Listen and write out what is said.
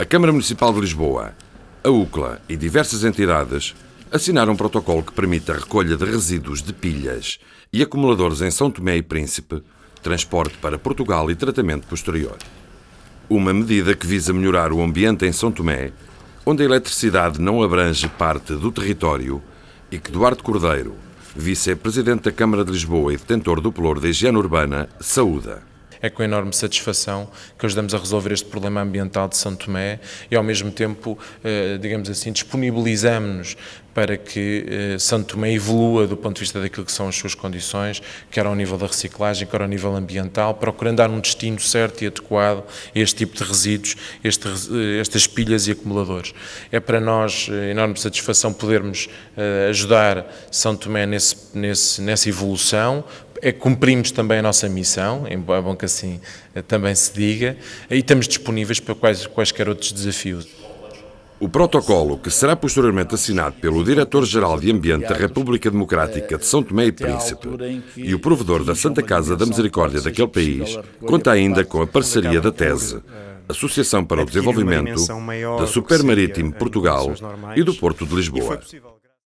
A Câmara Municipal de Lisboa, a UCLA e diversas entidades assinaram um protocolo que permite a recolha de resíduos de pilhas e acumuladores em São Tomé e Príncipe, transporte para Portugal e tratamento posterior. Uma medida que visa melhorar o ambiente em São Tomé, onde a eletricidade não abrange parte do território e que Duarte Cordeiro, vice-presidente da Câmara de Lisboa e detentor do Pelour de Higiene Urbana, saúda é com enorme satisfação que ajudamos a resolver este problema ambiental de São Tomé e, ao mesmo tempo, eh, digamos assim, disponibilizamos-nos para que eh, São Santo Tomé evolua do ponto de vista daquilo que são as suas condições, quer ao nível da reciclagem, quer ao nível ambiental, procurando dar um destino certo e adequado a este tipo de resíduos, este, eh, estas pilhas e acumuladores. É para nós enorme satisfação podermos ajudar Santo Tomé nesse, nesse, nessa evolução, é, cumprimos também a nossa missão, é, é bom que assim eh, também se diga, eh, e estamos disponíveis para quais, quaisquer outros desafios. O protocolo, que será posteriormente assinado pelo Diretor-Geral de Ambiente da República Democrática de São Tomé e Príncipe e o provedor da Santa Casa da Misericórdia daquele país, conta ainda com a parceria da TESE, eh, Associação para o Desenvolvimento da Supermarítimo Portugal e do Porto de Lisboa.